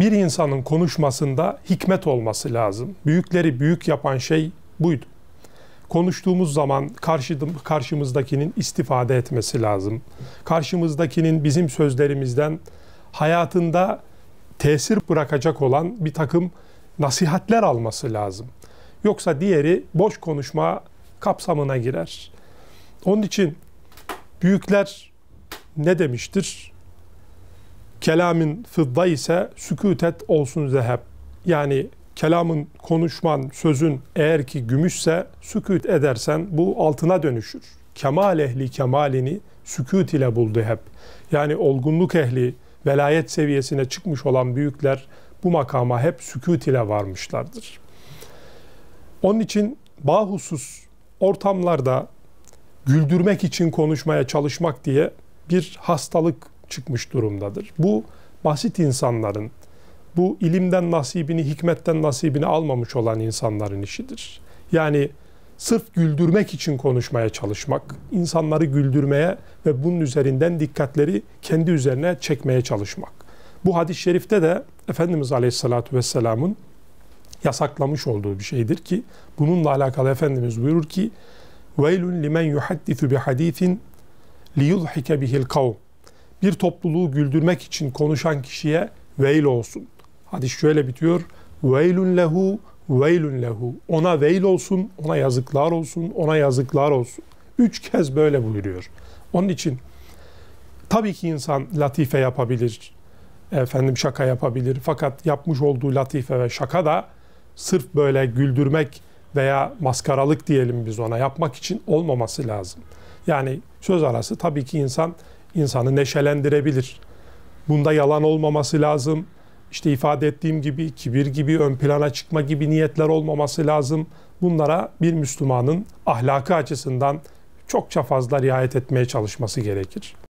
bir insanın konuşmasında hikmet olması lazım. Büyükleri büyük yapan şey buydu. Konuştuğumuz zaman karşı, karşımızdakinin istifade etmesi lazım. Karşımızdakinin bizim sözlerimizden hayatında tesir bırakacak olan bir takım nasihatler alması lazım. Yoksa diğeri boş konuşma kapsamına girer. Onun için büyükler ne demiştir? Kelamin fıdda ise sükûtet olsun zeheb. Yani kelamın, konuşman, sözün eğer ki gümüşse sükût edersen bu altına dönüşür. Kemal ehli kemalini sükût ile buldu hep. Yani olgunluk ehli, velayet seviyesine çıkmış olan büyükler bu makama hep sükût ile varmışlardır. Onun için bahusus ortamlarda güldürmek için konuşmaya çalışmak diye bir hastalık çıkmış durumdadır. Bu basit insanların, bu ilimden nasibini, hikmetten nasibini almamış olan insanların işidir. Yani sırf güldürmek için konuşmaya çalışmak, insanları güldürmeye ve bunun üzerinden dikkatleri kendi üzerine çekmeye çalışmak. Bu hadis-i şerifte de Efendimiz Aleyhisselatü Vesselam'ın yasaklamış olduğu bir şeydir ki bununla alakalı Efendimiz buyurur ki وَيْلٌ لِمَنْ يُحَدِّثُ بِحَد۪يثٍ لِيُضْحِكَ بِهِ الْقَوْمِ bir topluluğu güldürmek için konuşan kişiye veil olsun. Hadis şöyle bitiyor. Veilun lehu, veilun lehu. Ona veil olsun, ona yazıklar olsun, ona yazıklar olsun. Üç kez böyle buyuruyor. Onun için tabii ki insan latife yapabilir, efendim şaka yapabilir. Fakat yapmış olduğu latife ve şaka da sırf böyle güldürmek veya maskaralık diyelim biz ona yapmak için olmaması lazım. Yani söz arası tabii ki insan insanı neşelendirebilir. Bunda yalan olmaması lazım. İşte ifade ettiğim gibi kibir gibi, ön plana çıkma gibi niyetler olmaması lazım. Bunlara bir Müslümanın ahlakı açısından çokça fazla riayet etmeye çalışması gerekir.